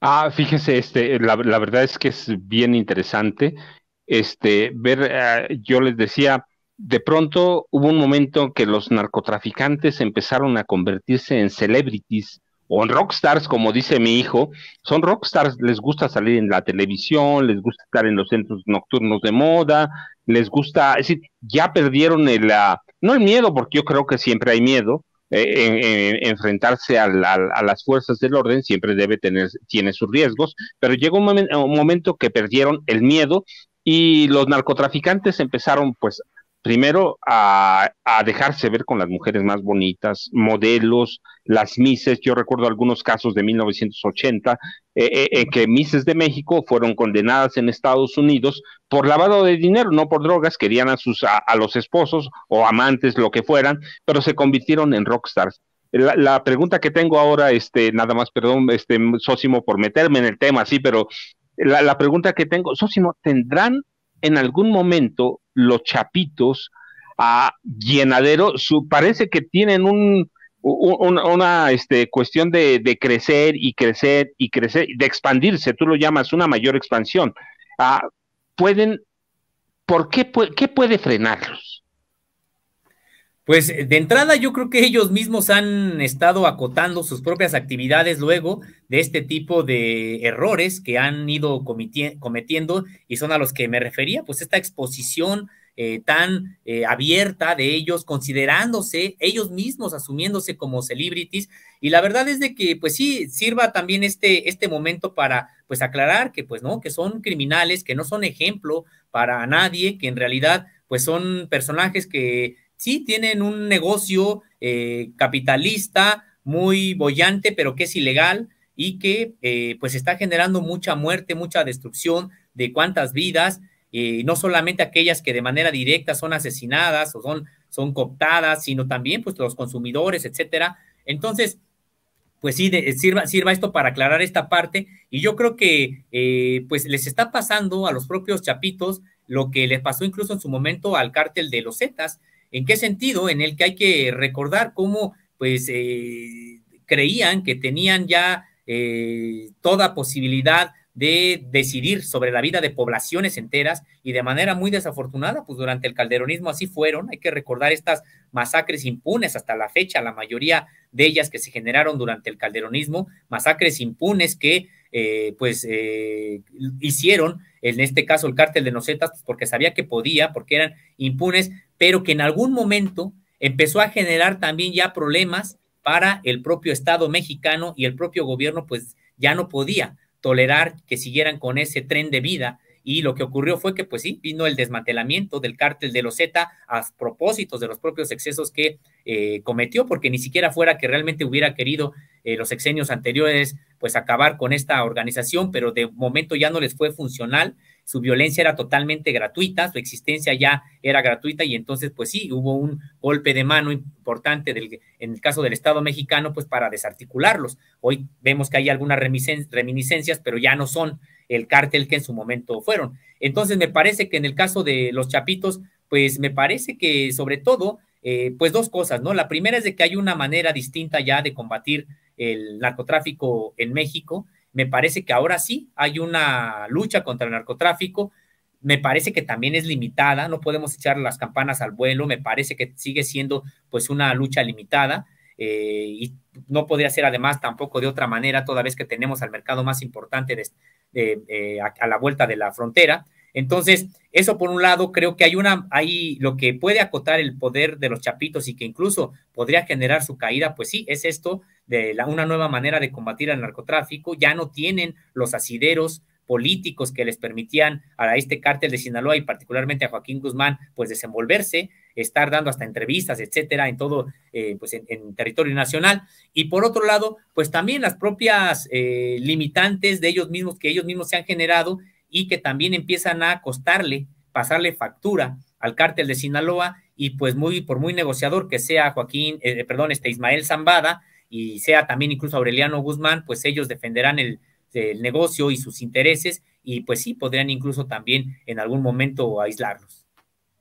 Ah, fíjense, este, la, verdad es que es bien interesante este, ver, ah, yo les decía, de pronto hubo un momento que los narcotraficantes empezaron a convertirse en celebrities o en rockstars, como dice mi hijo. Son rockstars, les gusta salir en la televisión, les gusta estar en los centros nocturnos de moda, les gusta, es decir, ya perdieron el, ah, no el miedo, porque yo creo que siempre hay miedo, eh, en, enfrentarse a, las fuerzas del orden siempre debe tener, tiene sus riesgos, pero llegó un, momento que perdieron el miedo y los narcotraficantes empezaron pues primero a, a, dejarse ver con las mujeres más bonitas, modelos, las mises. Yo recuerdo algunos casos de 1980 eh, eh, eh, que Mises de México fueron condenadas en Estados Unidos por lavado de dinero, no por drogas, querían a, sus, a, los esposos o amantes, lo que fueran, pero se convirtieron en rockstars. La, pregunta que tengo ahora, este, nada más, perdón, este, Sósimo, por meterme en el tema, sí, pero la, pregunta que tengo, Sosimo, ¿tendrán en algún momento los chapitos a llenadero? Su, parece que tienen un, una, este, cuestión de, crecer y crecer y crecer, de expandirse, tú lo llamas una mayor expansión. Ah, ¿Pueden, por qué, qué puede frenarlos? Pues de entrada yo creo que ellos mismos han estado acotando sus propias actividades luego de este tipo de errores que han ido cometiendo y son a los que me refería, pues esta exposición eh, tan eh, abierta de ellos, considerándose ellos mismos, asumiéndose como celebrities. Y la verdad es de que, pues sí, sirva también este, este momento para, pues, aclarar que, pues, no, que son criminales, que no son ejemplo para nadie, que en realidad, pues, son personajes que sí tienen un negocio eh, capitalista muy bollante, pero que es ilegal y que, pues, está generando mucha muerte, mucha destrucción de cuántas vidas no solamente aquellas que de manera directa son asesinadas o son, son cooptadas, sino también pues los consumidores, etcétera. Entonces, pues sí, sirva, sirva esto para aclarar esta parte. Y yo creo que eh, pues les está pasando a los propios chapitos lo que les pasó incluso en su momento al cártel de los Zetas. ¿En qué sentido? En el que hay que recordar cómo pues eh, creían que tenían ya eh, toda posibilidad de decidir sobre la vida de poblaciones enteras y de manera muy desafortunada, pues durante el calderonismo así fueron. Hay que recordar estas masacres impunes hasta la fecha, la mayoría de ellas que se generaron durante el calderonismo, masacres impunes que eh, pues eh, hicieron, en este caso el cártel de Nocetas, pues porque sabía que podía, porque eran impunes, pero que en algún momento empezó a generar también ya problemas para el propio Estado mexicano y el propio gobierno pues ya no podía tolerar que siguieran con ese tren de vida. Y lo que ocurrió fue que, pues sí, vino el desmantelamiento del cártel de los Z a propósitos de los propios excesos que eh, cometió, porque ni siquiera fuera que realmente hubiera querido eh, los exenios anteriores, pues acabar con esta organización, pero de momento ya no les fue funcional su violencia era totalmente gratuita, su existencia ya era gratuita y entonces pues sí, hubo un golpe de mano importante del, en el caso del Estado mexicano pues para desarticularlos. Hoy vemos que hay algunas reminiscencias, pero ya no son el cártel que en su momento fueron. Entonces me parece que en el caso de los chapitos, pues me parece que sobre todo, eh, pues dos cosas, ¿no? La primera es de que hay una manera distinta ya de combatir el narcotráfico en México me parece que ahora sí hay una lucha contra el narcotráfico. Me parece que también es limitada, no podemos echar las campanas al vuelo, me parece que sigue siendo pues una lucha limitada eh, y no podría ser además tampoco de otra manera, toda vez que tenemos al mercado más importante eh, a, la vuelta de la frontera. Entonces, eso por un lado, creo que hay una, hay lo que puede acotar el poder de los chapitos y que incluso podría generar su caída, pues sí, es esto de la, una nueva manera de combatir al narcotráfico, ya no tienen los asideros políticos que les permitían a este cártel de Sinaloa y particularmente a Joaquín Guzmán, pues desenvolverse, estar dando hasta entrevistas, etcétera, en todo, eh, pues en, territorio nacional. Y por otro lado, pues también las propias eh, limitantes de ellos mismos, que ellos mismos se han generado y que también empiezan a costarle, pasarle factura al cártel de Sinaloa y pues muy, por muy negociador que sea Joaquín, eh, perdón, este Ismael Zambada, y sea también incluso Aureliano Guzmán, pues ellos defenderán el, negocio y sus intereses y pues sí, podrían incluso también en algún momento aislarlos.